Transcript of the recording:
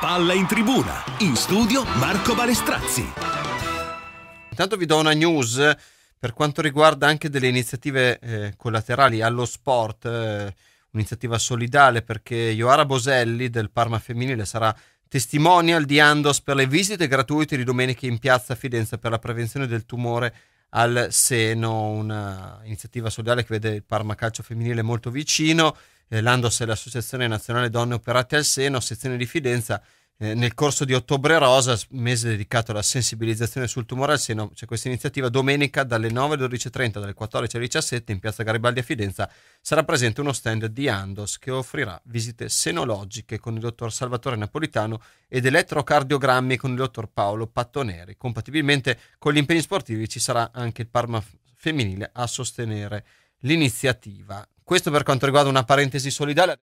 Palla in tribuna. In studio Marco Balestrazzi. Intanto vi do una news eh, per quanto riguarda anche delle iniziative eh, collaterali allo sport, eh, un'iniziativa solidale perché Ioara Boselli del Parma Femminile sarà testimonial di Andos per le visite gratuite di domenica in piazza Fidenza per la prevenzione del tumore al seno, un'iniziativa solidale che vede il Parma Calcio Femminile molto vicino, eh, l'Andos è l'Associazione Nazionale Donne Operate al Seno, sezione di Fidenza, eh, nel corso di Ottobre Rosa, mese dedicato alla sensibilizzazione sul tumore al seno, c'è questa iniziativa domenica dalle 9 alle 12.30, dalle 14 alle 17 in piazza Garibaldi a Fidenza, sarà presente uno stand di Andos che offrirà visite senologiche con il dottor Salvatore Napolitano ed elettrocardiogrammi con il dottor Paolo Pattoneri. Compatibilmente con gli impegni sportivi ci sarà anche il Parma femminile a sostenere l'iniziativa. Questo per quanto riguarda una parentesi solidale.